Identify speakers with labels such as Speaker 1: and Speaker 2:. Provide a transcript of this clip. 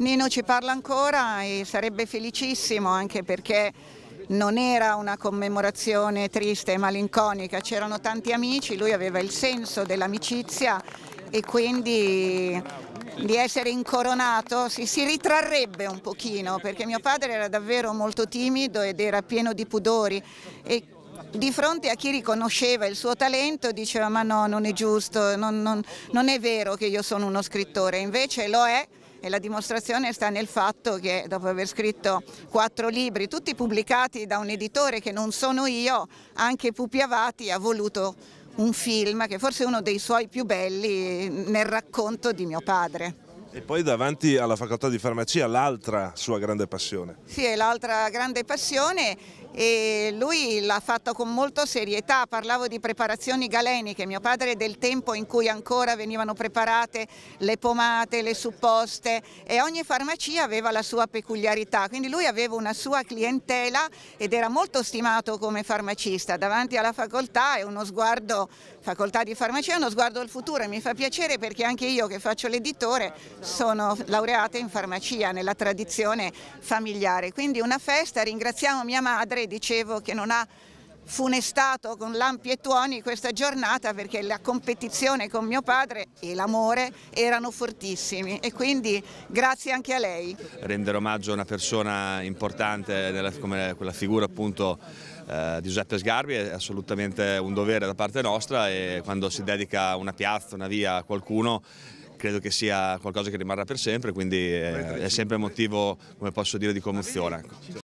Speaker 1: Nino ci parla ancora e sarebbe felicissimo anche perché non era una commemorazione triste e malinconica, c'erano tanti amici, lui aveva il senso dell'amicizia e quindi di essere incoronato si, si, ritrarrebbe un pochino perché mio padre era davvero molto timido ed era pieno di pudori e di fronte a chi riconosceva il suo talento diceva ma no non è giusto, non, non, non è vero che io sono uno scrittore, invece lo è e la dimostrazione sta nel fatto che dopo aver scritto quattro libri, tutti pubblicati da un editore che non sono io, anche Pupi Avati ha voluto un film che forse è uno dei suoi più belli nel racconto di mio padre.
Speaker 2: E poi davanti alla facoltà di farmacia l'altra sua grande passione.
Speaker 1: Sì, è l'altra grande passione e lui l'ha fatto con molta serietà, parlavo di preparazioni galeniche, mio padre è del tempo in cui ancora venivano preparate le pomate, le supposte e ogni farmacia aveva la sua peculiarità, quindi lui aveva una sua clientela ed era molto stimato come farmacista, davanti alla facoltà è uno sguardo, facoltà di farmacia è uno sguardo al futuro e mi fa piacere perché anche io che faccio l'editore sono laureata in farmacia nella tradizione familiare, quindi una festa, ringraziamo mia madre ieri dicevo che non ha funestato con lampi e tuoni questa giornata perché la competizione con mio padre e l'amore erano fortissimi e quindi grazie anche a lei.
Speaker 3: Rendere omaggio a una persona importante come quella figura appunto eh, di Giuseppe Sgarbi è assolutamente un dovere da parte nostra e quando si dedica una piazza, una via a qualcuno credo che sia qualcosa che rimarrà per sempre, quindi eh, è, è sempre motivo, come posso dire, di commozione. Ecco.